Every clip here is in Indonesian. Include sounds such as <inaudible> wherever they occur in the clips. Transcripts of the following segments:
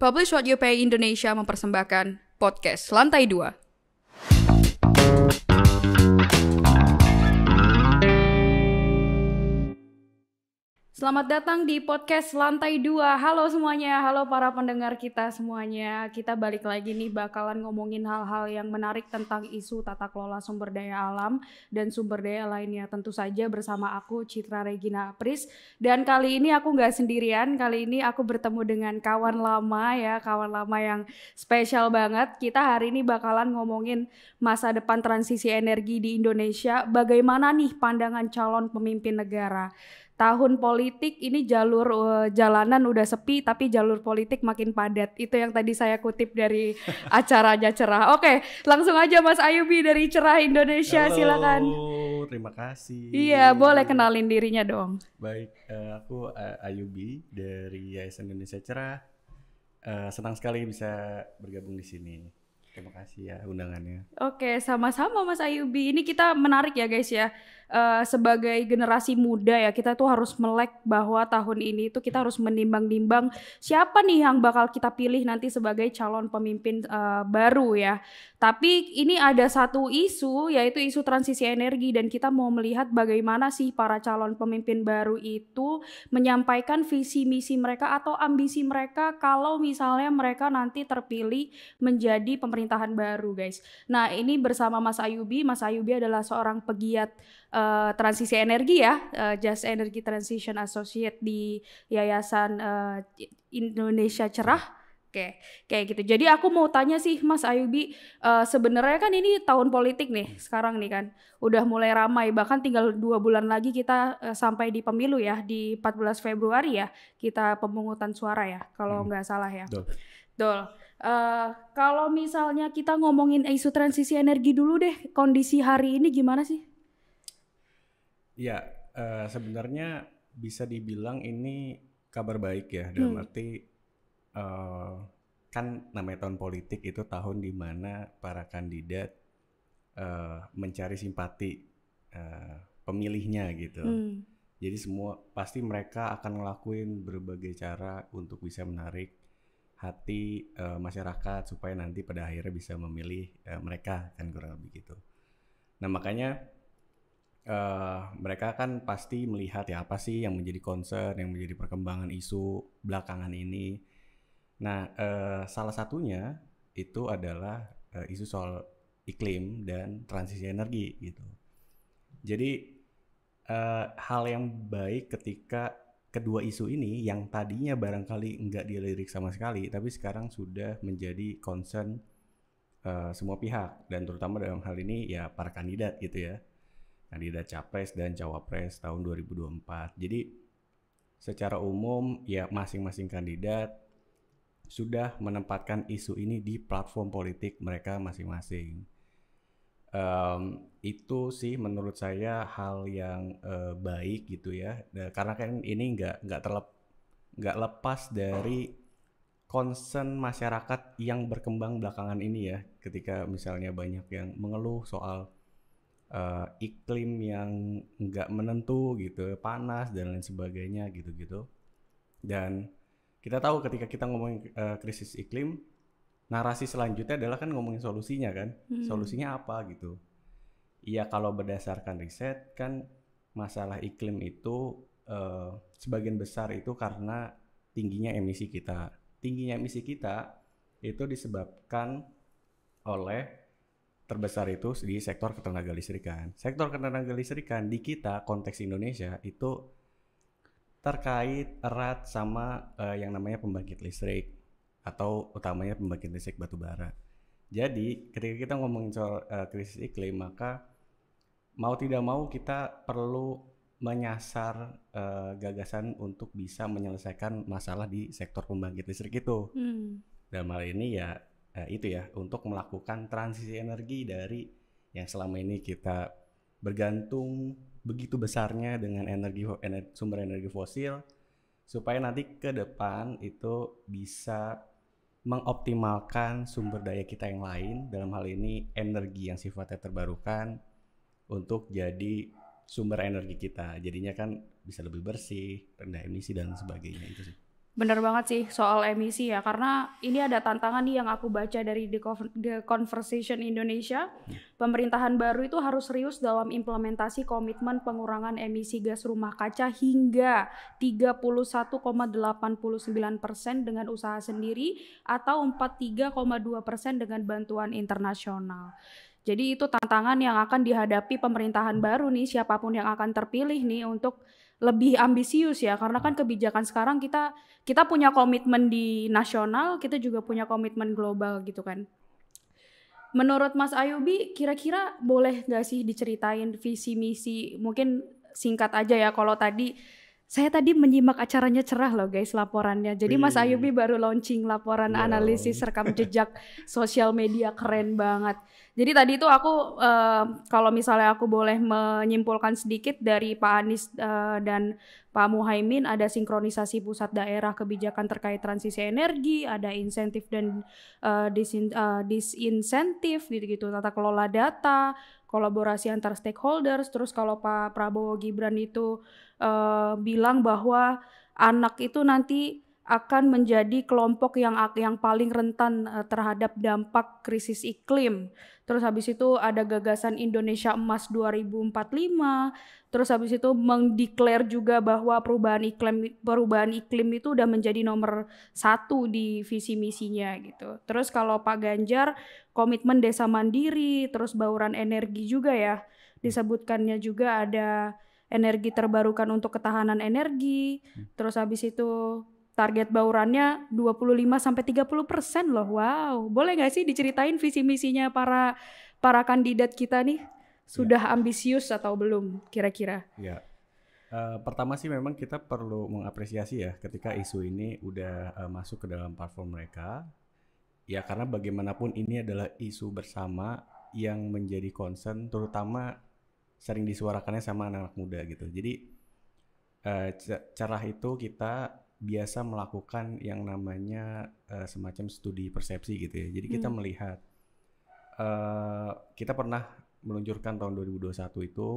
Publish What You Pay Indonesia mempersembahkan podcast Lantai 2. Selamat datang di podcast Lantai 2. Halo semuanya, halo para pendengar kita semuanya. Kita balik lagi nih bakalan ngomongin hal-hal yang menarik tentang isu tata kelola sumber daya alam dan sumber daya lainnya. Tentu saja bersama aku Citra Regina Apris. Dan kali ini aku nggak sendirian, kali ini aku bertemu dengan kawan lama ya, kawan lama yang spesial banget. Kita hari ini bakalan ngomongin masa depan transisi energi di Indonesia, bagaimana nih pandangan calon pemimpin negara tahun politik ini jalur uh, jalanan udah sepi tapi jalur politik makin padat. Itu yang tadi saya kutip dari <laughs> acaranya Cerah. Oke, langsung aja Mas Ayubi dari Cerah Indonesia Halo, silakan. terima kasih. Iya, boleh kenalin dirinya dong. Baik, uh, aku uh, Ayubi dari Yayasan Indonesia Cerah. Uh, senang sekali bisa bergabung di sini. Terima kasih ya undangannya. Oke, sama-sama Mas Ayubi. Ini kita menarik ya guys ya. Uh, sebagai generasi muda ya kita tuh harus melek bahwa tahun ini tuh kita harus menimbang-nimbang siapa nih yang bakal kita pilih nanti sebagai calon pemimpin uh, baru ya. Tapi ini ada satu isu yaitu isu transisi energi dan kita mau melihat bagaimana sih para calon pemimpin baru itu menyampaikan visi misi mereka atau ambisi mereka kalau misalnya mereka nanti terpilih menjadi pemerintah pemerintahan baru, guys. Nah, ini bersama Mas Ayubi. Mas Ayubi adalah seorang pegiat uh, transisi energi ya, uh, Just Energy Transition Associate di Yayasan uh, Indonesia Cerah. Oke, kayak gitu. Jadi aku mau tanya sih Mas Ayubi, uh, sebenarnya kan ini tahun politik nih sekarang nih kan, udah mulai ramai. Bahkan tinggal dua bulan lagi kita uh, sampai di pemilu ya, di 14 Februari ya kita pemungutan suara ya, kalau hmm. nggak hmm. salah ya. Dol. Dol. Eh, kalau misalnya kita ngomongin isu transisi energi dulu deh, kondisi hari ini gimana sih? Ya, uh, sebenarnya bisa dibilang ini kabar baik ya, dalam hmm. arti uh, kan namanya tahun politik itu tahun di mana para kandidat uh, mencari simpati uh, pemilihnya gitu. Hmm. Jadi semua pasti mereka akan ngelakuin berbagai cara untuk bisa menarik hati uh, masyarakat supaya nanti pada akhirnya bisa memilih uh, mereka kan kurang lebih gitu. Nah makanya uh, mereka kan pasti melihat ya apa sih yang menjadi concern, yang menjadi perkembangan isu belakangan ini. Nah uh, salah satunya itu adalah uh, isu soal iklim dan transisi energi gitu. Jadi uh, hal yang baik ketika kedua isu ini yang tadinya barangkali nggak dilirik sama sekali, tapi sekarang sudah menjadi concern uh, semua pihak dan terutama dalam hal ini ya para kandidat gitu ya, kandidat capres dan cawapres tahun 2024. Jadi secara umum ya masing-masing kandidat sudah menempatkan isu ini di platform politik mereka masing-masing. Um, itu sih menurut saya hal yang uh, baik gitu ya karena kan ini nggak nggak terlep nggak lepas dari concern masyarakat yang berkembang belakangan ini ya ketika misalnya banyak yang mengeluh soal uh, iklim yang nggak menentu gitu panas dan lain sebagainya gitu-gitu dan kita tahu ketika kita ngomongin uh, krisis iklim narasi selanjutnya adalah kan ngomongin solusinya kan hmm. solusinya apa gitu Iya kalau berdasarkan riset kan masalah iklim itu eh, sebagian besar itu karena tingginya emisi kita. Tingginya emisi kita itu disebabkan oleh terbesar itu di sektor ketenaga listrikan. Sektor ketenaga listrikan di kita konteks Indonesia itu terkait erat sama uh, yang namanya pembangkit listrik atau utamanya pembangkit listrik batu bara. Jadi ketika kita ngomongin soal uh, krisis iklim maka mau tidak mau kita perlu menyasar uh, gagasan untuk bisa menyelesaikan masalah di sektor pembangkit listrik itu. Hmm. Dalam hal ini ya uh, itu ya untuk melakukan transisi energi dari yang selama ini kita bergantung begitu besarnya dengan energi ener, sumber energi fosil supaya nanti ke depan itu bisa mengoptimalkan sumber daya kita yang lain dalam hal ini energi yang sifatnya terbarukan untuk jadi sumber energi kita. Jadinya kan bisa lebih bersih, rendah emisi dan sebagainya itu sih. Bener banget sih soal emisi ya, karena ini ada tantangan nih yang aku baca dari The Conversation Indonesia. Ya. Pemerintahan baru itu harus serius dalam implementasi komitmen pengurangan emisi gas rumah kaca hingga 31,89 persen dengan usaha sendiri atau 43,2 persen dengan bantuan internasional. Jadi itu tantangan yang akan dihadapi pemerintahan baru nih siapapun yang akan terpilih nih untuk lebih ambisius ya karena kan kebijakan sekarang kita kita punya komitmen di nasional, kita juga punya komitmen global gitu kan. Menurut Mas Ayubi, kira-kira boleh nggak sih diceritain visi misi? Mungkin singkat aja ya kalau tadi saya tadi menyimak acaranya cerah loh guys laporannya. Jadi Mas Ayubi baru launching laporan ya analisis rekam jejak <laughs> sosial media keren banget. Jadi tadi itu aku uh, kalau misalnya aku boleh menyimpulkan sedikit dari Pak Anies uh, dan Pak Muhaimin ada sinkronisasi pusat daerah kebijakan terkait transisi energi, ada insentif dan uh, disin, uh, disinsentif gitu-gitu tata kelola data, kolaborasi antar stakeholders. Terus kalau Pak Prabowo Gibran itu uh, bilang bahwa anak itu nanti akan menjadi kelompok yang yang paling rentan eh, terhadap dampak krisis iklim. Terus habis itu ada gagasan Indonesia Emas 2045. Terus habis itu mengdeklar juga bahwa perubahan iklim perubahan iklim itu udah menjadi nomor satu di visi misinya gitu. Terus kalau Pak Ganjar komitmen desa mandiri, terus bauran energi juga ya. Disebutkannya juga ada energi terbarukan untuk ketahanan energi. Hmm. Terus habis itu target baurannya 25 sampai 30% loh. Wow. Boleh nggak sih diceritain visi misinya para para kandidat kita nih? Sudah ya. ambisius atau belum kira-kira? Ya. Uh, pertama sih memang kita perlu mengapresiasi ya ketika isu ini udah uh, masuk ke dalam platform mereka. Ya karena bagaimanapun ini adalah isu bersama yang menjadi concern terutama sering disuarakannya sama anak-anak muda gitu. Jadi uh, cerah itu kita biasa melakukan yang namanya uh, semacam studi persepsi gitu ya. Jadi kita hmm. melihat uh, kita pernah meluncurkan tahun 2021 itu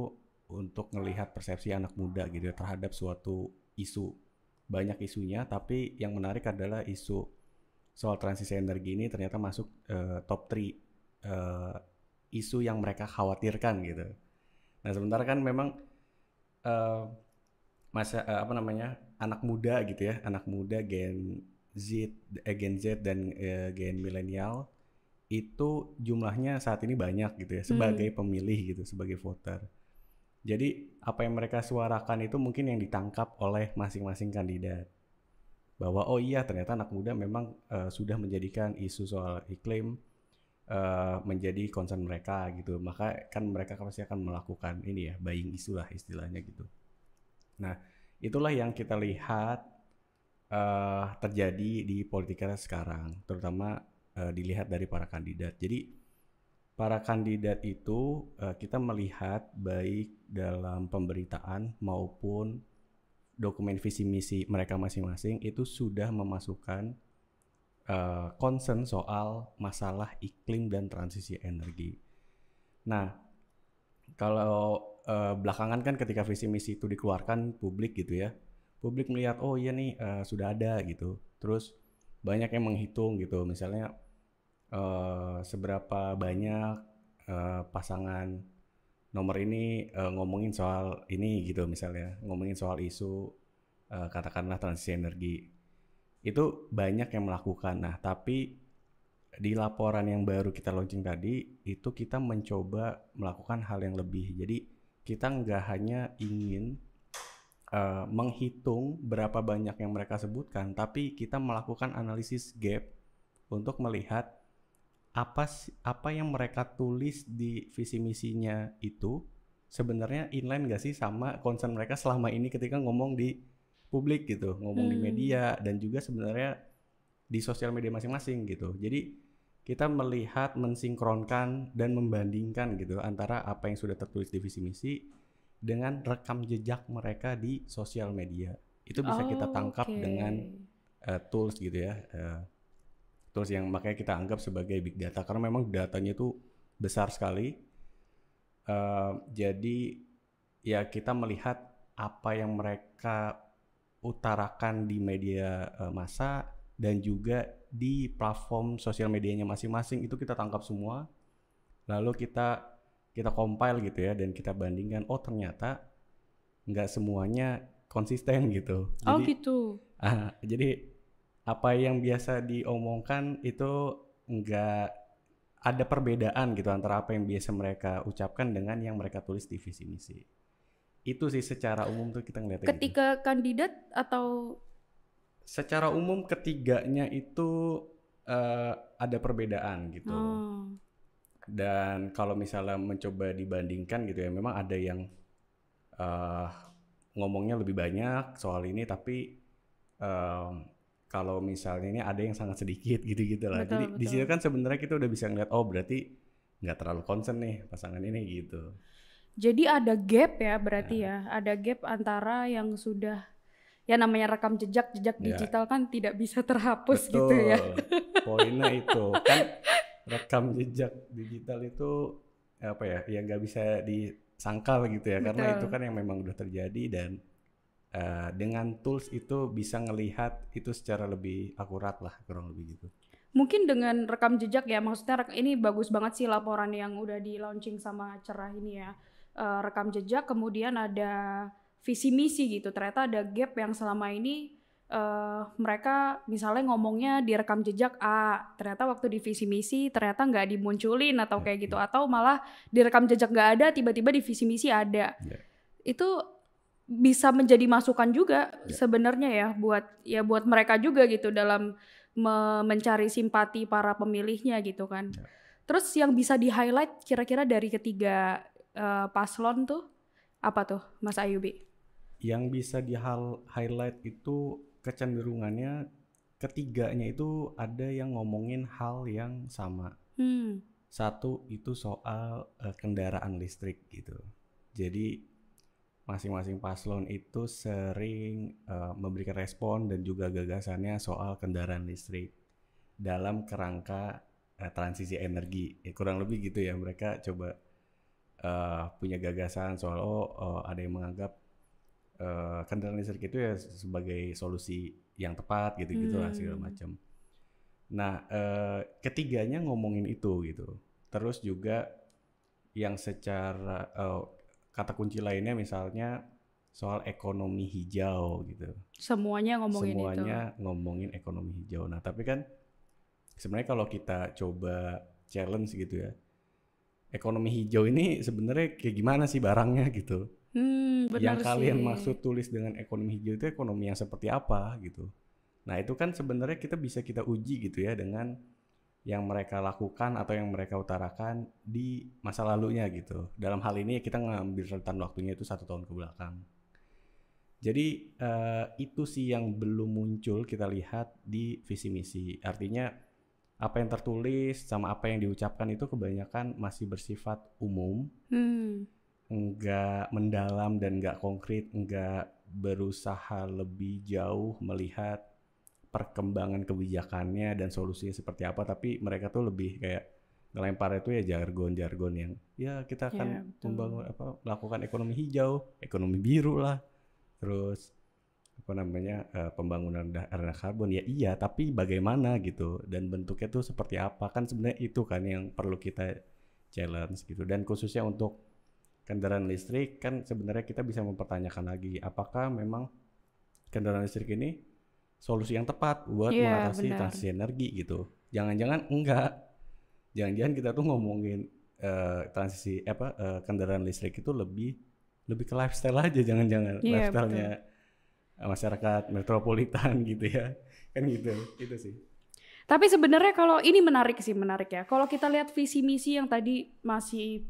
untuk melihat persepsi anak muda gitu ya, terhadap suatu isu. Banyak isunya tapi yang menarik adalah isu soal transisi energi ini ternyata masuk uh, top 3 uh, isu yang mereka khawatirkan gitu. Nah, sementara kan memang uh, masa apa namanya? anak muda gitu ya, anak muda gen Z, eh, gen Z dan eh, gen milenial itu jumlahnya saat ini banyak gitu ya sebagai hmm. pemilih gitu, sebagai voter. Jadi apa yang mereka suarakan itu mungkin yang ditangkap oleh masing-masing kandidat bahwa oh iya ternyata anak muda memang uh, sudah menjadikan isu soal iklim uh, menjadi concern mereka gitu maka kan mereka pasti akan melakukan ini ya buying isu lah istilahnya gitu nah Itulah yang kita lihat uh, terjadi di politiknya sekarang, terutama uh, dilihat dari para kandidat. Jadi para kandidat itu uh, kita melihat baik dalam pemberitaan maupun dokumen visi misi mereka masing-masing itu sudah memasukkan concern soal masalah iklim dan transisi energi. Nah, kalau uh, belakangan kan ketika visi misi itu dikeluarkan publik gitu ya, publik melihat oh iya nih uh, sudah ada gitu. Terus banyak yang menghitung gitu, misalnya uh, seberapa banyak uh, pasangan nomor ini uh, ngomongin soal ini gitu misalnya, ngomongin soal isu uh, katakanlah transisi energi itu banyak yang melakukan. Nah tapi di laporan yang baru kita launching tadi itu kita mencoba melakukan hal yang lebih. Jadi kita nggak hanya ingin uh, menghitung berapa banyak yang mereka sebutkan, tapi kita melakukan analisis gap untuk melihat apa apa yang mereka tulis di visi misinya itu sebenarnya inline gak sih sama concern mereka selama ini ketika ngomong di publik gitu, ngomong hmm. di media dan juga sebenarnya di sosial media masing-masing gitu. Jadi kita melihat, mensinkronkan dan membandingkan gitu antara apa yang sudah tertulis di visi misi dengan rekam jejak mereka di sosial media. Itu bisa oh, kita tangkap okay. dengan uh, tools gitu ya. Uh, tools yang makanya kita anggap sebagai big data karena memang datanya itu besar sekali. Uh, jadi ya kita melihat apa yang mereka utarakan di media uh, massa dan juga di platform sosial medianya masing-masing itu kita tangkap semua lalu kita kita compile gitu ya dan kita bandingkan oh ternyata nggak semuanya konsisten gitu oh, jadi, oh gitu uh, <laughs> jadi apa yang biasa diomongkan itu nggak ada perbedaan gitu antara apa yang biasa mereka ucapkan dengan yang mereka tulis di visi misi itu sih secara umum tuh kita ngeliatnya gitu. ketika gitu. kandidat atau secara umum ketiganya itu uh, ada perbedaan gitu. Oh. Dan kalau misalnya mencoba dibandingkan gitu ya, memang ada yang uh, ngomongnya lebih banyak soal ini, tapi um, kalau misalnya ini ada yang sangat sedikit gitu-gitu lah. Jadi di sini kan sebenarnya kita udah bisa ngeliat, oh berarti nggak terlalu concern nih pasangan ini gitu. Jadi ada gap ya berarti nah. ya, ada gap antara yang sudah ya namanya rekam jejak jejak ya. digital kan tidak bisa terhapus gitu Betul. gitu ya. Poinnya <laughs> itu kan rekam jejak digital itu apa ya ya nggak bisa disangkal gitu ya Betul. karena itu kan yang memang udah terjadi dan uh, dengan tools itu bisa ngelihat itu secara lebih akurat lah kurang lebih gitu mungkin dengan rekam jejak ya maksudnya ini bagus banget sih laporan yang udah di launching sama cerah ini ya uh, rekam jejak kemudian ada visi misi gitu ternyata ada gap yang selama ini uh, mereka misalnya ngomongnya direkam jejak A ternyata waktu di visi misi ternyata nggak dimunculin atau ya. kayak gitu atau malah direkam jejak nggak ada tiba-tiba di visi misi ada yeah. itu bisa menjadi masukan juga yeah. sebenarnya ya buat ya buat mereka juga gitu dalam me mencari simpati para pemilihnya gitu kan. Yeah. Terus yang bisa di highlight kira-kira dari ketiga uh, paslon tuh apa tuh Mas Ayubi? yang bisa di highlight itu kecenderungannya ketiganya itu ada yang ngomongin hal yang sama. Hmm. Satu itu soal uh, kendaraan listrik gitu. Jadi masing-masing paslon itu sering uh, memberikan respon dan juga gagasannya soal kendaraan listrik dalam kerangka uh, transisi energi. Ya, kurang lebih gitu ya mereka coba uh, punya gagasan soal oh uh, ada yang menganggap uh, kendaraan listrik itu ya sebagai solusi yang tepat gitu-gitu hmm. Gitu lah segala hmm. macam. Nah, uh, ketiganya ngomongin itu gitu. Terus juga yang secara uh, kata kunci lainnya misalnya soal ekonomi hijau gitu. Semuanya ngomongin Semuanya itu. Semuanya ngomongin ekonomi hijau. Nah, tapi kan sebenarnya kalau kita coba challenge gitu ya. Ekonomi hijau ini sebenarnya kayak gimana sih barangnya gitu. Hmm, benar yang kalian maksud tulis dengan ekonomi hijau itu ekonomi yang seperti apa gitu. Nah itu kan sebenarnya kita bisa kita uji gitu ya dengan yang mereka lakukan atau yang mereka utarakan di masa lalunya gitu. Dalam hal ini ya kita ngambil rentan waktunya itu satu tahun ke belakang. Jadi uh, itu sih yang belum muncul kita lihat di visi misi. Artinya apa yang tertulis sama apa yang diucapkan itu kebanyakan masih bersifat umum. Hmm nggak mendalam dan nggak konkret, nggak berusaha lebih jauh melihat perkembangan kebijakannya dan solusinya seperti apa, tapi mereka tuh lebih kayak ngelempar itu ya jargon-jargon yang ya kita ya, akan yeah, membangun apa melakukan ekonomi hijau, ekonomi biru lah, terus apa namanya uh, pembangunan rendah karbon ya iya tapi bagaimana gitu dan bentuknya tuh seperti apa kan sebenarnya itu kan yang perlu kita challenge gitu dan khususnya untuk kendaraan listrik kan sebenarnya kita bisa mempertanyakan lagi apakah memang kendaraan listrik ini solusi yang tepat buat yeah, mengatasi transisi energi gitu. Jangan-jangan enggak. Jangan-jangan kita tuh ngomongin uh, transisi apa uh, kendaraan listrik itu lebih lebih ke lifestyle aja jangan-jangan yeah, lifestyle-nya masyarakat metropolitan <laughs> gitu ya. Kan gitu. Itu sih. Tapi sebenarnya kalau ini menarik sih, menarik ya. Kalau kita lihat visi misi yang tadi masih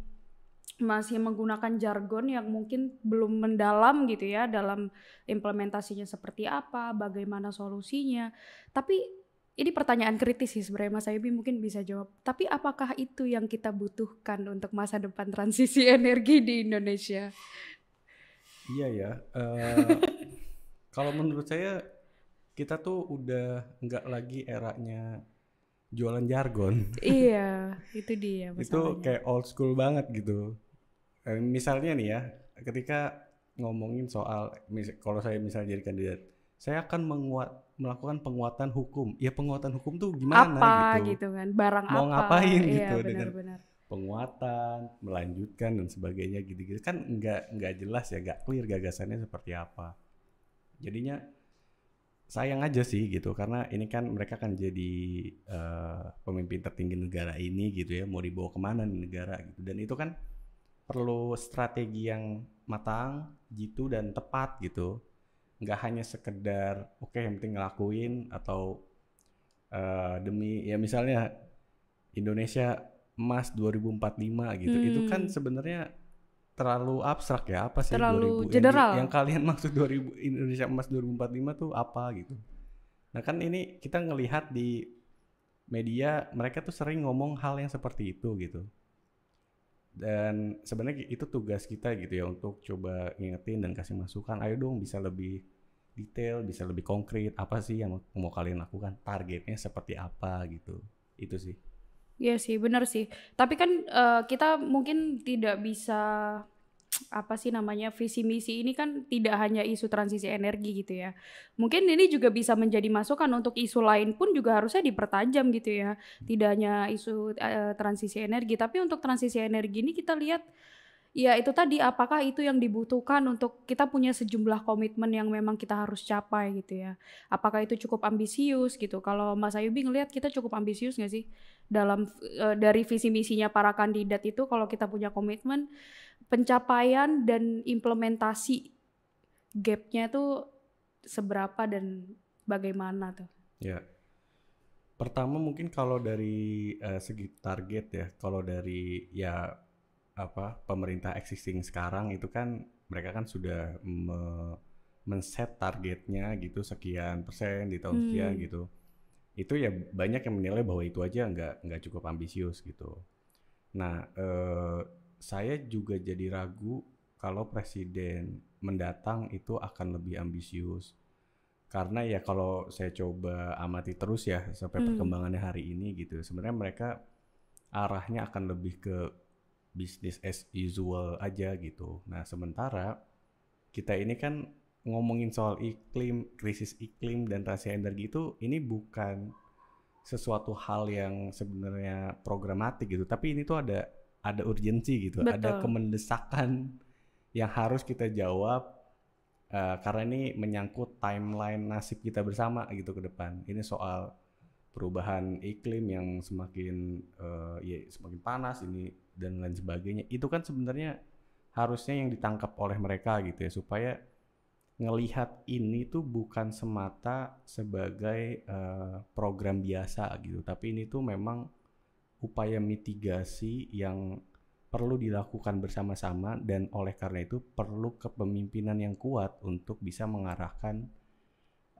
masih menggunakan jargon yang mungkin belum mendalam gitu ya dalam implementasinya seperti apa, bagaimana solusinya. Tapi ini pertanyaan kritis sih sebenarnya Mas Ayubi mungkin bisa jawab. Tapi apakah itu yang kita butuhkan untuk masa depan transisi <laughs> energi di Indonesia? Iya ya. Uh, kalau menurut saya kita tuh udah nggak lagi eranya jualan jargon. iya, <laughs> itu dia masalahnya. Itu kayak old school banget gitu. Eh, misalnya nih ya, ketika ngomongin soal kalau saya misalnya jadi kandidat, saya akan menguat melakukan penguatan hukum. Ya penguatan hukum tuh gimana apa, gitu. gitu kan, barang Mau apa. Mau ngapain iya, gitu dengan benar. penguatan, melanjutkan dan sebagainya gitu-gitu. Kan nggak nggak jelas ya, nggak clear gagasannya seperti apa. Jadinya sayang aja sih gitu karena ini kan mereka kan jadi uh, pemimpin tertinggi negara ini gitu ya mau dibawa kemana nih negara gitu dan itu kan perlu strategi yang matang, jitu dan tepat gitu. Nggak hanya sekedar oke okay, yang penting ngelakuin atau uh, demi ya misalnya Indonesia emas 2045 gitu. Hmm. Itu kan hmm. sebenarnya terlalu abstrak ya apa sih terlalu 2000 general. Yang, yang kalian <laughs> maksud 2000 Indonesia emas 2045 tuh apa gitu. Nah kan ini kita ngelihat di media mereka tuh sering ngomong hal yang seperti itu gitu dan sebenarnya itu tugas kita gitu ya untuk coba ngingetin dan kasih masukan ayo dong bisa lebih detail bisa lebih konkret apa sih yang mau kalian lakukan targetnya seperti apa gitu itu sih Iya sih benar sih tapi kan uh, kita mungkin tidak bisa apa sih namanya visi misi ini kan tidak hanya isu transisi energi gitu ya. Mungkin ini juga bisa menjadi masukan untuk isu lain pun juga harusnya dipertajam gitu ya. Tidak hanya isu uh, transisi energi, tapi untuk transisi energi ini kita lihat ya itu tadi apakah itu yang dibutuhkan untuk kita punya sejumlah komitmen yang memang kita harus capai gitu ya apakah itu cukup ambisius gitu kalau Mas Ayubi ngelihat kita cukup ambisius nggak sih dalam e, dari visi misinya para kandidat itu kalau kita punya komitmen pencapaian dan implementasi gapnya itu seberapa dan bagaimana tuh? Ya, pertama mungkin kalau dari uh, segi target ya, kalau dari ya apa pemerintah existing sekarang itu kan mereka kan sudah me men-set targetnya gitu sekian persen di tahun hmm. gitu itu ya banyak yang menilai bahwa itu aja nggak nggak cukup ambisius gitu. Nah, eh, saya juga jadi ragu kalau presiden mendatang itu akan lebih ambisius. Karena ya kalau saya coba amati terus ya sampai hmm. perkembangannya hari ini gitu. Sebenarnya mereka arahnya akan lebih ke bisnis as usual aja gitu. Nah, sementara kita ini kan ngomongin soal iklim, krisis iklim dan transisi energi itu ini bukan sesuatu hal yang sebenarnya programatik gitu, tapi ini tuh ada ada urgensi gitu, Betul. ada kemendesakan yang harus kita jawab uh, karena ini menyangkut timeline nasib kita bersama gitu ke depan. Ini soal perubahan iklim yang semakin uh, ya semakin panas ini dan lain sebagainya. Itu kan sebenarnya harusnya yang ditangkap oleh mereka gitu ya supaya ngelihat ini tuh bukan semata sebagai uh, program biasa gitu, tapi ini tuh memang upaya mitigasi yang perlu dilakukan bersama-sama dan oleh karena itu perlu kepemimpinan yang kuat untuk bisa mengarahkan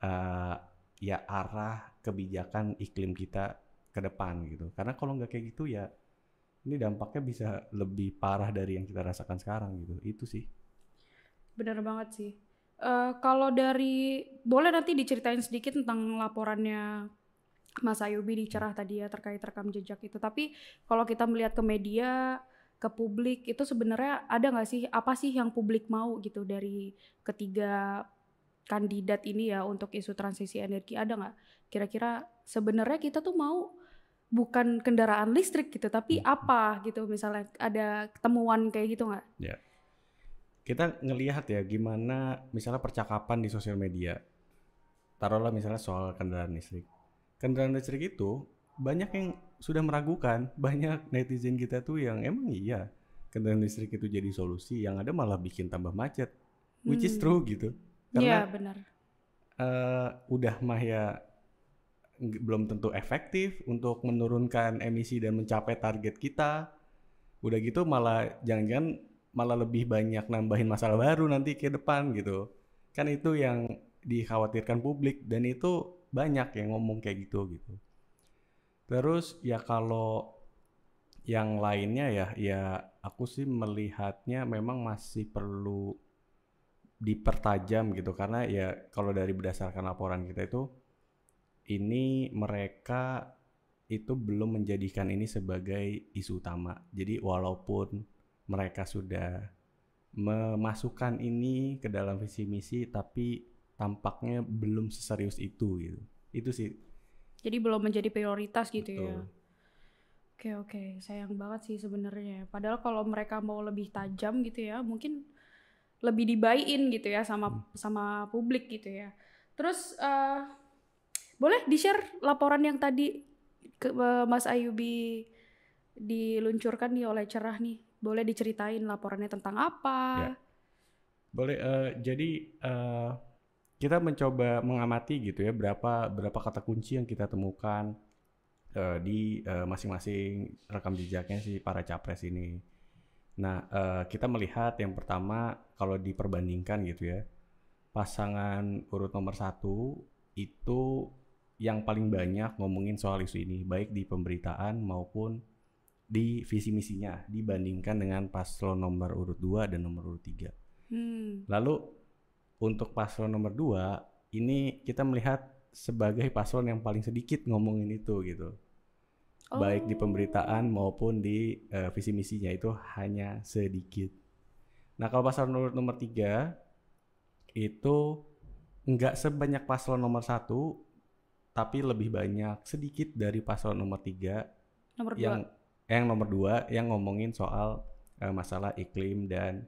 uh, ya arah kebijakan iklim kita ke depan gitu karena kalau nggak kayak gitu ya ini dampaknya bisa lebih parah dari yang kita rasakan sekarang gitu itu sih benar banget sih uh, kalau dari boleh nanti diceritain sedikit tentang laporannya Mas Ayubi dicerah tadi ya terkait rekam jejak itu. Tapi kalau kita melihat ke media, ke publik itu sebenarnya ada nggak sih apa sih yang publik mau gitu dari ketiga kandidat ini ya untuk isu transisi energi ada nggak? Kira-kira sebenarnya kita tuh mau bukan kendaraan listrik gitu, tapi hmm. apa gitu misalnya ada temuan kayak gitu nggak? Ya. Kita ngelihat ya gimana misalnya percakapan di sosial media. Taruhlah misalnya soal kendaraan listrik kendaraan listrik itu banyak yang sudah meragukan <laughs> banyak netizen kita tuh yang emang iya kendaraan listrik itu jadi solusi yang ada malah bikin tambah macet hmm. which is hmm. true gitu iya, karena ya, benar. Uh, udah mah ya belum tentu efektif untuk menurunkan emisi dan mencapai target kita udah gitu malah jangan-jangan malah lebih banyak nambahin masalah baru nanti ke depan gitu kan itu yang dikhawatirkan publik dan itu banyak yang ngomong kayak gitu gitu terus ya kalau yang lainnya ya ya aku sih melihatnya memang masih perlu dipertajam gitu karena ya kalau dari berdasarkan laporan kita itu ini mereka itu belum menjadikan ini sebagai isu utama jadi walaupun mereka sudah memasukkan ini ke dalam visi misi tapi tampaknya belum seserius itu gitu. Itu sih. Jadi belum menjadi prioritas gitu ya? Betul. ya. Oke okay, oke, okay. sayang banget sih sebenarnya. Padahal kalau mereka mau lebih tajam gitu ya, mungkin lebih dibayin gitu ya sama hmm. sama publik gitu ya. Terus uh, boleh di share laporan yang tadi ke, uh, Mas Ayubi diluncurkan nih oleh Cerah nih. Boleh diceritain laporannya tentang apa? Ya. Boleh. Uh, jadi uh, kita mencoba mengamati gitu ya berapa berapa kata kunci yang kita temukan uh, di eh, masing-masing uh, rekam jejaknya si para capres ini. Nah, uh, kita melihat yang pertama kalau diperbandingkan gitu ya, pasangan urut nomor satu itu yang paling banyak ngomongin soal isu ini, baik di pemberitaan maupun di visi misinya dibandingkan dengan paslon nomor urut 2 dan nomor urut 3. Hmm. Lalu untuk paslon nomor dua ini kita melihat sebagai paslon yang paling sedikit ngomongin itu gitu. Oh. Baik di oh. pemberitaan maupun di uh, visi misinya itu hanya sedikit. Nah kalau paslon nomor, nomor tiga itu nggak sebanyak paslon nomor satu, tapi lebih banyak sedikit dari paslon nomor tiga. Nomor yang, dua. Yang nomor dua yang ngomongin soal uh, masalah iklim dan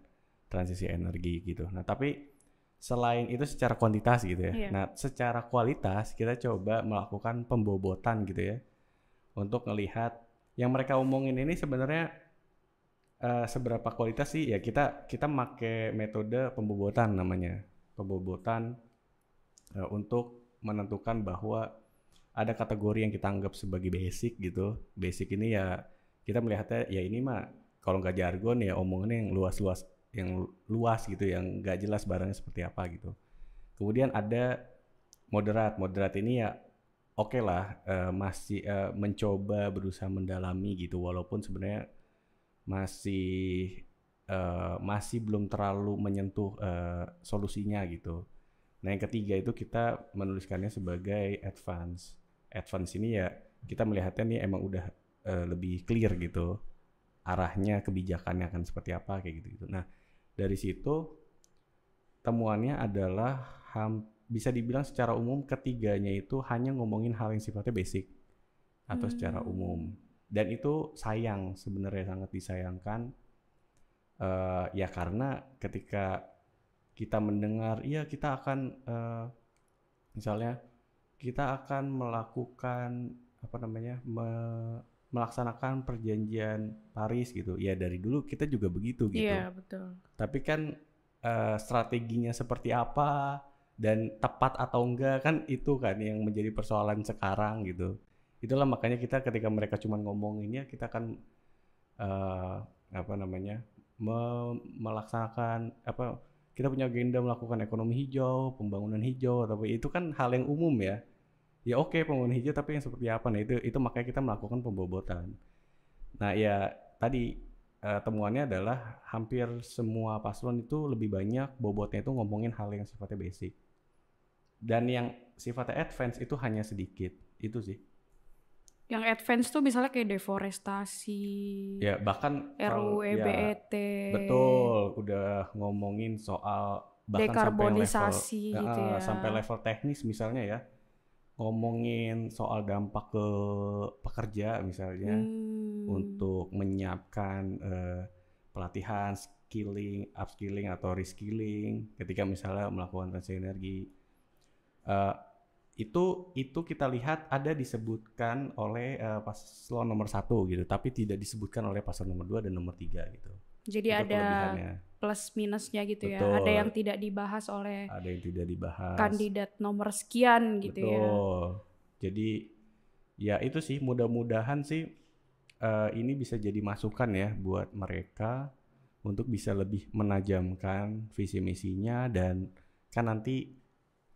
transisi energi gitu. Nah tapi selain itu secara kuantitas gitu ya. Yeah. Nah, secara kualitas kita coba melakukan pembobotan gitu ya. Untuk melihat yang mereka omongin ini sebenarnya uh, seberapa kualitas sih? Ya kita kita make metode pembobotan namanya. Pembobotan uh, untuk menentukan bahwa ada kategori yang kita anggap sebagai basic gitu. Basic ini ya kita melihatnya ya ini mah kalau nggak jargon ya omongannya yang luas-luas yang luas gitu yang nggak jelas barangnya seperti apa gitu. Kemudian ada moderat. Moderat ini ya oke okay lah uh, masih uh, mencoba berusaha mendalami gitu walaupun sebenarnya masih uh, masih belum terlalu menyentuh uh, solusinya gitu. Nah yang ketiga itu kita menuliskannya sebagai advance. Advance ini ya kita melihatnya nih emang udah uh, lebih clear gitu arahnya kebijakannya akan seperti apa kayak gitu gitu. Nah dari situ temuannya adalah ham, bisa dibilang secara umum ketiganya itu hanya ngomongin hal yang sifatnya basic atau hmm. secara umum dan itu sayang sebenarnya sangat disayangkan uh, ya karena ketika kita mendengar ya kita akan uh, misalnya kita akan melakukan apa namanya me, melaksanakan perjanjian Paris gitu. Ya dari dulu kita juga begitu gitu. Iya, betul. Tapi kan uh, strateginya seperti apa dan tepat atau enggak kan itu kan yang menjadi persoalan sekarang gitu. Itulah makanya kita ketika mereka cuma ngomonginnya kita akan uh, apa namanya? Me melaksanakan apa kita punya agenda melakukan ekonomi hijau, pembangunan hijau Tapi itu kan hal yang umum ya ya oke okay, pembangunan hijau tapi yang seperti apa nah itu itu makanya kita melakukan pembobotan nah ya tadi uh, temuannya adalah hampir semua paslon itu lebih banyak bobotnya itu ngomongin hal yang sifatnya basic dan yang sifatnya advance itu hanya sedikit itu sih yang advance tuh misalnya kayak deforestasi ya bahkan RUEBET ya, e betul udah ngomongin soal bahkan dekarbonisasi sampai level, gitu ya. sampai level teknis misalnya ya ngomongin soal dampak ke pekerja misalnya hmm. untuk menyiapkan uh, pelatihan skilling, upskilling atau reskilling ketika misalnya melakukan transisi energi uh, itu itu kita lihat ada disebutkan oleh uh, paslon nomor satu gitu tapi tidak disebutkan oleh paslon nomor dua dan nomor tiga gitu. Jadi itu ada plus minusnya gitu Betul. ya. Ada yang tidak dibahas oleh ada yang tidak dibahas kandidat nomor sekian gitu ya. Betul. ya. Jadi ya itu sih mudah-mudahan sih uh, ini bisa jadi masukan ya buat mereka untuk bisa lebih menajamkan visi misinya dan kan nanti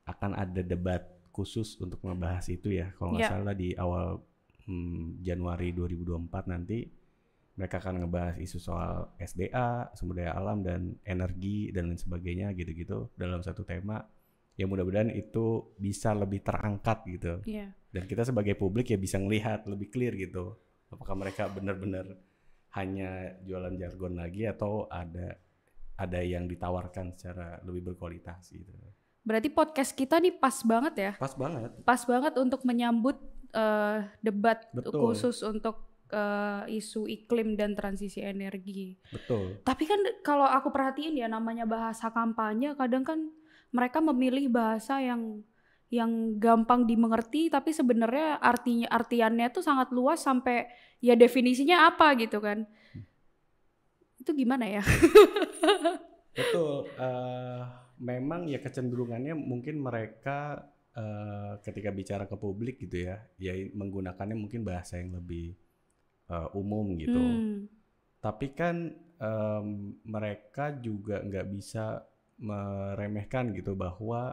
akan ada debat khusus untuk membahas itu ya kalau nggak yeah. salah di awal hmm, Januari 2024 nanti mereka akan ngebahas isu soal SDA, sumber daya alam dan energi dan lain sebagainya gitu-gitu dalam satu tema. Ya mudah-mudahan itu bisa lebih terangkat gitu. Yeah. Dan kita sebagai publik ya bisa melihat lebih clear gitu. Apakah mereka benar-benar hanya jualan jargon lagi atau ada ada yang ditawarkan secara lebih berkualitas gitu. Berarti podcast kita nih pas banget ya? Pas banget. Pas banget untuk menyambut uh, debat Betul. khusus untuk uh, isu iklim dan transisi energi. Betul. Tapi kan kalau aku perhatiin ya namanya bahasa kampanye kadang kan mereka memilih bahasa yang yang gampang dimengerti tapi sebenarnya artinya artiannya tuh sangat luas sampai ya definisinya apa gitu kan. Itu gimana ya? <laughs> Betul. Uh, memang ya kecenderungannya mungkin mereka Uh, ketika bicara ke publik gitu ya, ya menggunakannya mungkin bahasa yang lebih uh, umum gitu. Hmm. Tapi kan um, mereka juga nggak bisa meremehkan gitu bahwa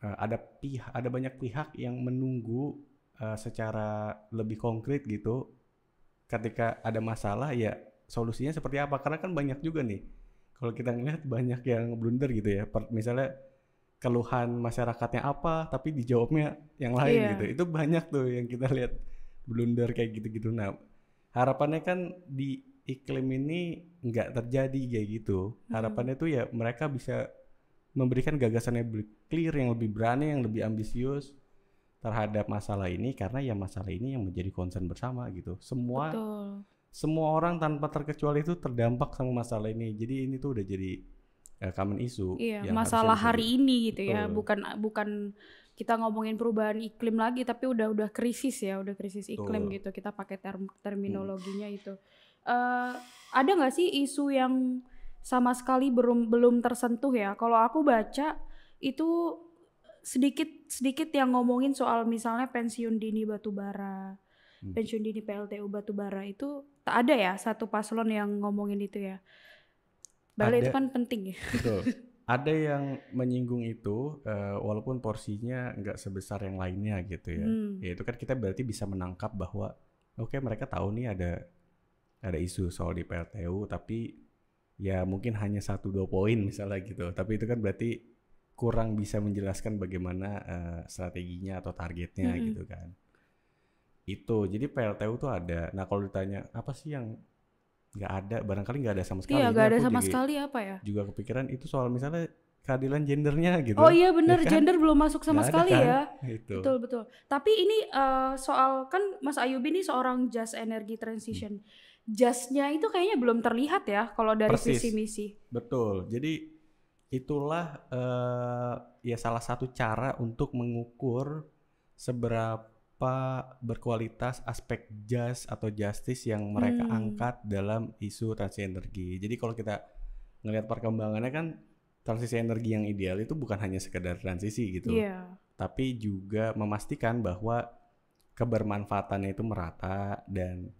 uh, ada pihak ada banyak pihak yang menunggu uh, secara lebih konkret gitu ketika ada masalah ya solusinya seperti apa karena kan banyak juga nih kalau kita ngeliat banyak yang blunder gitu ya per, misalnya keluhan masyarakatnya apa tapi dijawabnya yang lain yeah. gitu itu banyak tuh yang kita lihat blunder kayak gitu-gitu. Nah, harapannya kan di iklim ini nggak terjadi kayak gitu. Harapannya tuh ya mereka bisa memberikan gagasan yang lebih clear, yang lebih berani, yang lebih ambisius terhadap masalah ini karena ya masalah ini yang menjadi concern bersama gitu. Semua Betul. semua orang tanpa terkecuali itu terdampak sama masalah ini. Jadi ini tuh udah jadi uh, common isu Iya, masalah hari ini gitu ya. Betul. ya, bukan bukan kita ngomongin perubahan iklim lagi tapi udah udah krisis ya udah krisis iklim Tuh. gitu kita pakai term hmm. terminologinya hmm. itu uh, ada nggak sih isu yang sama sekali belum belum tersentuh ya kalau aku baca itu sedikit sedikit yang ngomongin soal misalnya pensiun dini batubara hmm. pensiun dini PLTU batubara itu tak ada ya satu paslon yang ngomongin itu ya Balik itu kan penting ya. Betul. <laughs> ada yang menyinggung itu uh, walaupun porsinya nggak sebesar yang lainnya gitu ya. Hmm. Ya itu kan kita berarti bisa menangkap bahwa oke okay, mereka tahu nih ada ada isu soal di PLTU tapi ya mungkin hanya satu dua poin misalnya gitu tapi itu kan berarti kurang bisa menjelaskan bagaimana uh, strateginya atau targetnya -hmm. gitu kan itu jadi PLTU tuh ada nah kalau ditanya apa sih yang nggak ada barangkali nggak ada sama iya, sekali iya nggak ada sama juga, sekali apa ya juga kepikiran itu soal misalnya keadilan gendernya gitu oh iya bener <laughs> ya kan? gender belum masuk sama gak sekali kan? ya gitu. betul betul tapi ini uh, soal kan Mas Ayubi ini seorang just energy transition hmm. Jasnya itu kayaknya belum terlihat ya kalau dari Persis. visi misi. Betul. Jadi itulah uh, ya salah satu cara untuk mengukur seberapa seberapa berkualitas aspek just atau justice yang mereka hmm. angkat dalam isu transisi energi. Jadi kalau kita ngelihat perkembangannya kan transisi energi yang ideal itu bukan hanya sekedar transisi gitu. Yeah. Tapi juga memastikan bahwa kebermanfaatannya itu merata dan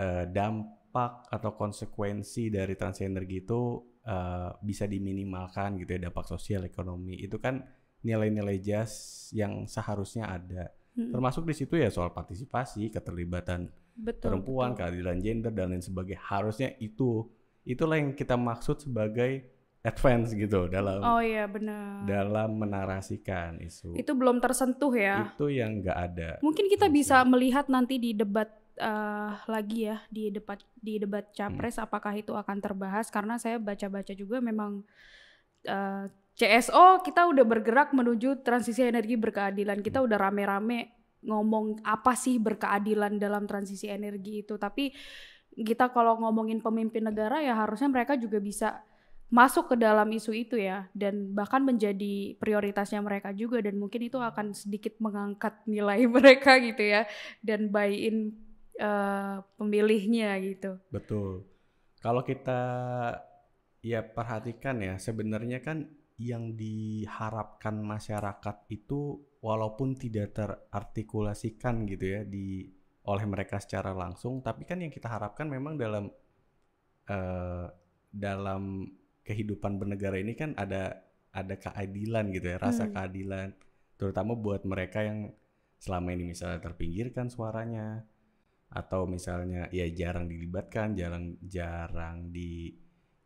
uh, dampak atau konsekuensi dari transisi energi itu uh, bisa diminimalkan gitu ya dampak sosial ekonomi. Itu kan nilai-nilai jas yang seharusnya ada. Termasuk di situ ya soal partisipasi, keterlibatan betul, perempuan, betul. keadilan gender dan lain sebagainya. Harusnya itu itulah yang kita maksud sebagai advance gitu dalam Oh iya benar. Dalam menarasikan isu. Itu belum tersentuh ya. Itu yang nggak ada. Mungkin kita bisa melihat nanti di debat uh, lagi ya di debat di debat hmm. capres hmm. apakah itu akan terbahas karena saya baca-baca juga memang uh, CSO kita udah bergerak menuju transisi energi berkeadilan. Kita hmm. udah rame-rame ngomong apa sih berkeadilan dalam transisi energi itu. Tapi kita kalau ngomongin pemimpin negara ya harusnya mereka juga bisa masuk ke dalam isu itu ya dan bahkan menjadi prioritasnya mereka juga dan mungkin itu akan sedikit mengangkat nilai <laughs> mereka gitu ya dan buy in uh, eh, pemilihnya gitu. Betul. Kalau kita ya perhatikan ya sebenarnya kan yang diharapkan masyarakat itu walaupun tidak terartikulasikan gitu ya di oleh mereka secara langsung tapi kan yang kita harapkan memang dalam uh, dalam kehidupan bernegara ini kan ada ada keadilan gitu ya rasa hmm. keadilan terutama buat mereka yang selama ini misalnya terpinggirkan suaranya atau misalnya ya jarang dilibatkan jarang jarang di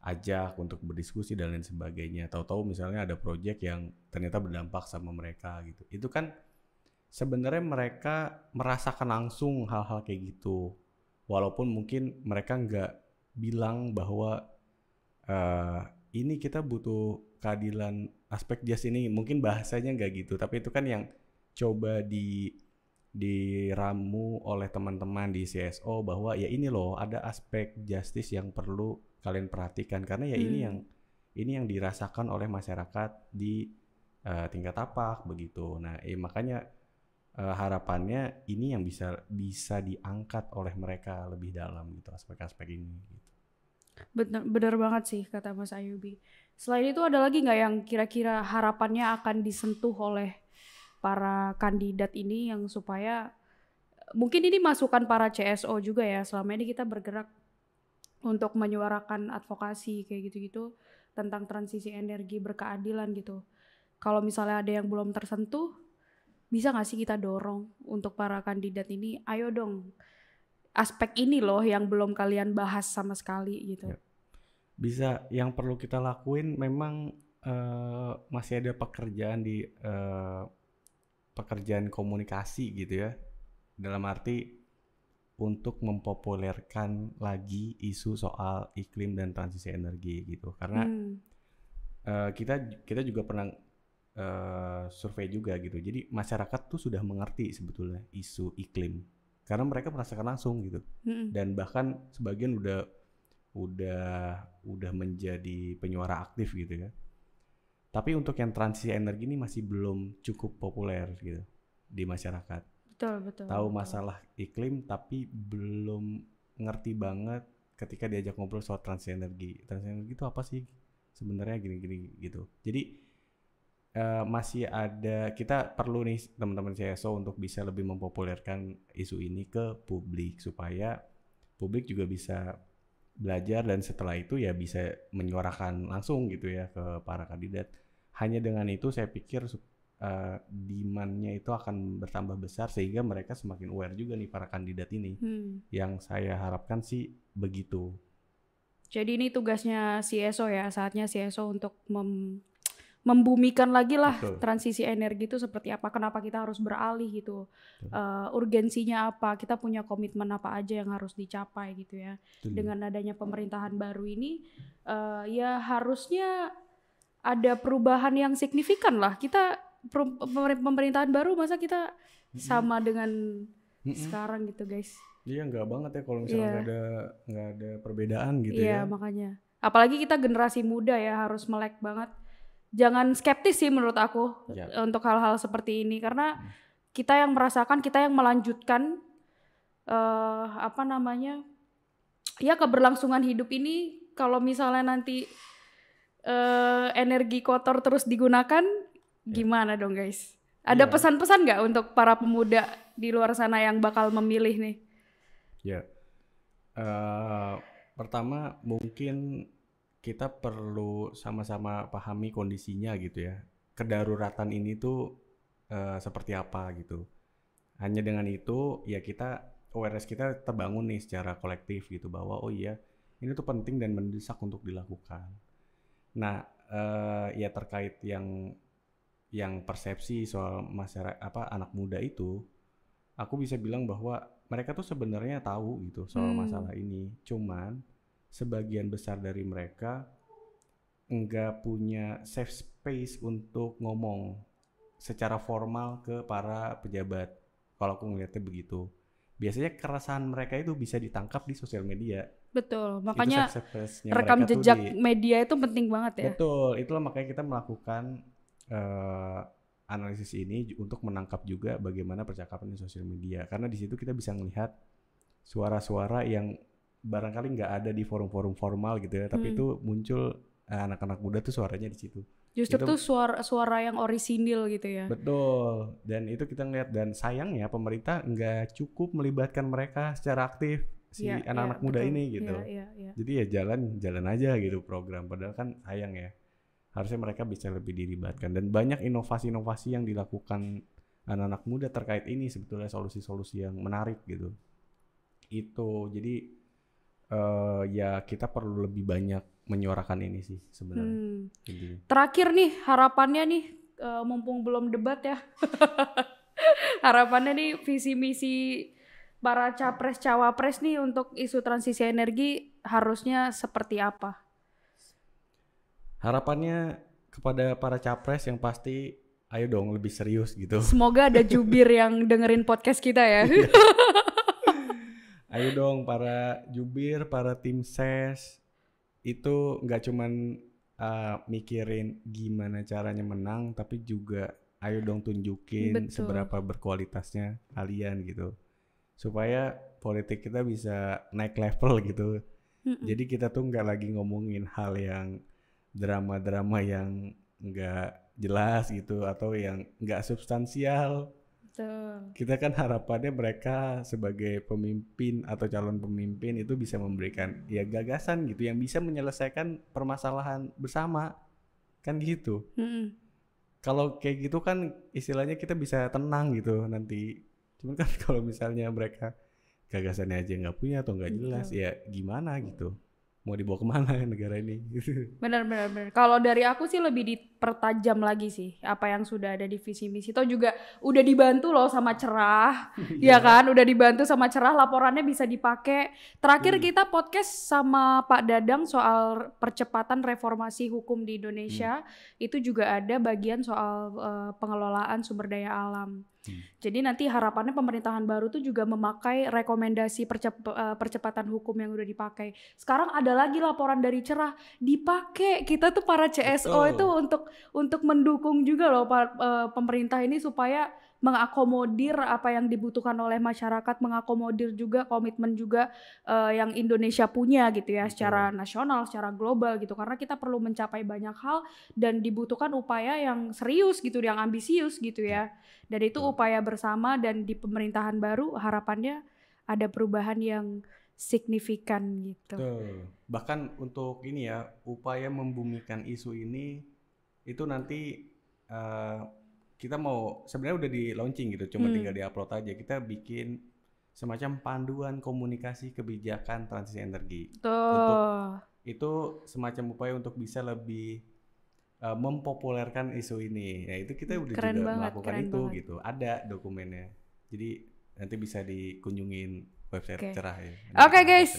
ajak untuk berdiskusi dan lain sebagainya. Tahu-tahu misalnya ada proyek yang ternyata berdampak sama mereka gitu. Itu kan sebenarnya mereka merasakan langsung hal-hal kayak gitu. Walaupun mungkin mereka nggak bilang bahwa uh, ini kita butuh keadilan aspek jas ini mungkin bahasanya nggak gitu tapi itu kan yang coba di diramu oleh teman-teman di CSO bahwa ya ini loh ada aspek justice yang perlu kalian perhatikan karena ya hmm. ini yang hmm. ini yang dirasakan oleh masyarakat di uh, tingkat tapak begitu. Nah, eh, makanya uh, harapannya ini yang bisa bisa diangkat oleh mereka lebih dalam gitu aspek-aspek ini gitu. Benar bener banget sih kata Mas Ayubi. Selain itu ada lagi nggak yang kira-kira harapannya akan disentuh oleh para kandidat ini yang supaya mungkin ini masukan para CSO juga ya. Selama ini kita bergerak untuk menyuarakan advokasi kayak gitu-gitu tentang transisi energi berkeadilan gitu. Kalau misalnya ada yang belum tersentuh, bisa nggak sih kita dorong untuk para kandidat ini, ayo dong aspek ini loh yang belum kalian bahas sama sekali gitu. Ya. Bisa, yang perlu kita lakuin memang uh, masih ada pekerjaan di uh, pekerjaan komunikasi gitu ya. Dalam arti untuk mempopulerkan lagi isu soal iklim dan transisi energi gitu karena hmm. uh, kita kita juga pernah uh, survei juga gitu jadi masyarakat tuh sudah mengerti sebetulnya isu iklim karena mereka merasakan langsung gitu hmm. dan bahkan sebagian udah udah udah menjadi penyuara aktif gitu ya tapi untuk yang transisi energi ini masih belum cukup populer gitu di masyarakat betul, betul, tahu masalah iklim tapi belum ngerti banget ketika diajak ngobrol soal transenergi transenergi itu apa sih sebenarnya gini-gini gitu jadi uh, masih ada kita perlu nih teman-teman CSO untuk bisa lebih mempopulerkan isu ini ke publik supaya publik juga bisa belajar dan setelah itu ya bisa menyuarakan langsung gitu ya ke para kandidat hanya dengan itu saya pikir uh, demandnya itu akan bertambah besar sehingga mereka semakin aware juga nih para kandidat ini. Hmm. Yang saya harapkan sih begitu. Jadi ini tugasnya CSO ya, saatnya CSO untuk mem membumikan lagi lah Betul. transisi energi itu seperti apa, kenapa kita harus beralih gitu, uh, urgensinya apa, kita punya komitmen apa aja yang harus dicapai gitu ya. Betul. Dengan adanya pemerintahan baru ini, uh, ya harusnya ada perubahan yang signifikan lah. Kita pemerintahan baru masa kita sama dengan mm -mm. sekarang gitu guys iya nggak banget ya kalau misalnya iya. nggak ada nggak ada perbedaan gitu yeah, ya makanya apalagi kita generasi muda ya harus melek banget jangan skeptis sih menurut aku yeah. Ya. untuk hal-hal seperti ini karena mm. kita yang merasakan kita yang melanjutkan uh, apa namanya ya keberlangsungan hidup ini kalau misalnya nanti uh, energi kotor terus digunakan Iya. Gimana dong guys? Ada iya. pesan-pesan nggak untuk para pemuda di luar sana yang bakal memilih nih? Ya, uh, pertama mungkin kita perlu sama-sama pahami kondisinya gitu ya. Kedaruratan ini tuh uh, seperti apa gitu. Hanya dengan itu ya kita awareness kita terbangun nih secara kolektif gitu bahwa oh iya ini tuh penting dan mendesak untuk dilakukan. Nah, uh, ya terkait yang yang persepsi soal masyarakat apa anak muda itu aku bisa bilang bahwa mereka tuh sebenarnya tahu gitu soal hmm. masalah ini cuman sebagian besar dari mereka enggak punya safe space untuk ngomong secara formal ke para pejabat kalau aku ngeliatnya begitu biasanya keresahan mereka itu bisa ditangkap di sosial media. Betul, makanya rekam jejak di, media itu penting banget ya. Betul, itulah makanya kita melakukan uh, analisis ini untuk menangkap juga bagaimana percakapan di sosial media karena di situ kita bisa melihat suara-suara yang barangkali nggak ada di forum-forum formal gitu ya tapi hmm. itu muncul eh, anak-anak muda tuh suaranya di situ Justru itu, tuh suara suara yang orisinil gitu ya. Betul. Dan itu kita ngeliat dan sayangnya pemerintah nggak cukup melibatkan mereka secara aktif si iya, iya, anak-anak ya, ya, muda betul. ini gitu. Ya, Jadi ya jalan jalan aja gitu program padahal kan sayang ya harusnya mereka bisa lebih dilibatkan dan banyak inovasi-inovasi yang dilakukan anak-anak muda terkait ini sebetulnya solusi-solusi yang menarik gitu itu jadi uh, ya kita perlu lebih banyak menyuarakan ini sih sebenarnya hmm. terakhir nih harapannya nih uh, mumpung belum debat ya <laughs> harapannya nih visi misi para capres cawapres nih untuk isu transisi energi harusnya seperti apa harapannya kepada para capres yang pasti ayo dong lebih serius gitu. Semoga ada <laughs> jubir yang dengerin podcast kita ya. Iya. <laughs> ayo dong para jubir, para tim ses itu nggak cuman uh, mikirin gimana caranya menang tapi juga ayo dong tunjukin Betul. seberapa berkualitasnya kalian gitu. Supaya politik kita bisa naik level gitu. Mm -mm. Jadi kita tuh nggak lagi ngomongin hal yang drama-drama yang nggak jelas gitu atau yang nggak substansial. Betul. Kita kan harapannya mereka sebagai pemimpin atau calon pemimpin itu bisa memberikan ya gagasan gitu yang bisa menyelesaikan permasalahan bersama kan gitu. -mm. Kalau kayak gitu kan istilahnya kita bisa tenang gitu nanti. Cuman kan <laughs> kalau misalnya mereka gagasannya aja nggak punya atau nggak jelas Betul. ya gimana gitu mau dibawa kemana <laughs> negara ini gitu. <laughs> benar benar benar kalau dari aku sih lebih dipertajam lagi sih apa yang sudah ada di visi misi itu juga udah dibantu loh sama cerah <laughs> ya iya. kan udah dibantu sama cerah laporannya bisa dipakai terakhir hmm. kita podcast sama Pak Dadang soal percepatan reformasi hukum di Indonesia hmm. itu juga ada bagian soal uh, pengelolaan sumber daya alam Hmm. Jadi nanti harapannya pemerintahan baru tuh juga memakai rekomendasi percep eh, percepatan hukum yang udah dipakai. Sekarang ada lagi laporan dari cerah dipakai. Kita tuh para CSO Betul. itu untuk untuk mendukung juga loh eh, pemerintah ini supaya mengakomodir apa yang dibutuhkan oleh masyarakat, mengakomodir juga komitmen juga uh, yang Indonesia punya gitu ya secara nasional, secara global gitu. Karena kita perlu mencapai banyak hal dan dibutuhkan upaya yang serius gitu, yang ambisius gitu ya. Dan itu upaya bersama dan di pemerintahan baru harapannya ada perubahan yang signifikan gitu. Tuh. Bahkan untuk ini ya, upaya membumikan isu ini itu nanti uh, kita mau sebenarnya udah di launching gitu, cuma hmm. tinggal upload aja. Kita bikin semacam panduan komunikasi kebijakan transisi energi. Tuh. Untuk itu semacam upaya untuk bisa lebih uh, mempopulerkan isu ini. Ya itu kita udah keren juga banget, melakukan itu banget. gitu. Ada dokumennya. Jadi nanti bisa dikunjungin website okay. cerah ya. Oke okay, guys,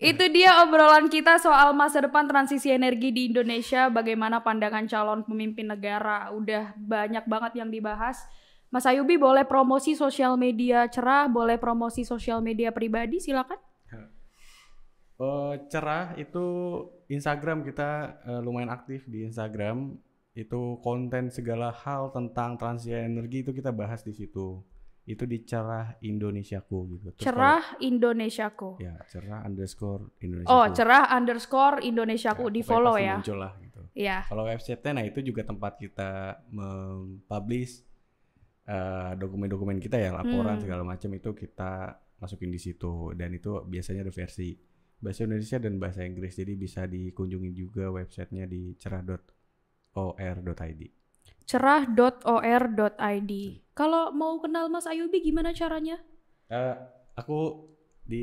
itu dia obrolan kita soal masa depan transisi energi di Indonesia, bagaimana pandangan calon pemimpin negara. Udah banyak banget yang dibahas. Mas Ayubi boleh promosi sosial media cerah, boleh promosi sosial media pribadi, silakan. Uh, cerah itu Instagram kita uh, lumayan aktif di Instagram. Itu konten segala hal tentang transisi energi itu kita bahas di situ itu di cerah Indonesiaku gitu. Terus cerah kalau, Indonesiaku. Ya, cerah underscore Indonesiaku Oh, cerah underscore Indonesiaku ya, di follow ya. Muncul lah gitu. Iya. Kalau website-nya nah itu juga tempat kita mempublish dokumen eh, dokumen-dokumen kita ya, laporan hmm. segala macam itu kita masukin di situ dan itu biasanya ada versi bahasa Indonesia dan bahasa Inggris jadi bisa dikunjungi juga websitenya di cerah.or.id cerah.or.id. Kalau mau kenal Mas Ayubi gimana caranya? Uh, aku di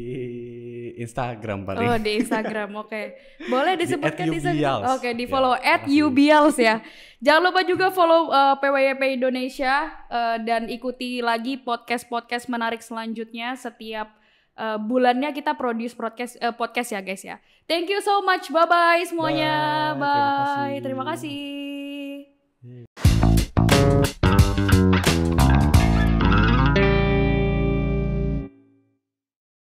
Instagram paling. Oh, di Instagram. Oke. Okay. Boleh disebutkan di, di Oke, okay, di follow yeah. @ubials ya. Jangan lupa juga follow uh, eh, PWP Indonesia uh, dan ikuti lagi podcast-podcast menarik selanjutnya setiap uh, bulannya kita produce podcast uh, podcast ya guys ya. Thank you so much. Bye bye semuanya. Bye. bye. Terima kasih. Terima kasih. Yeah.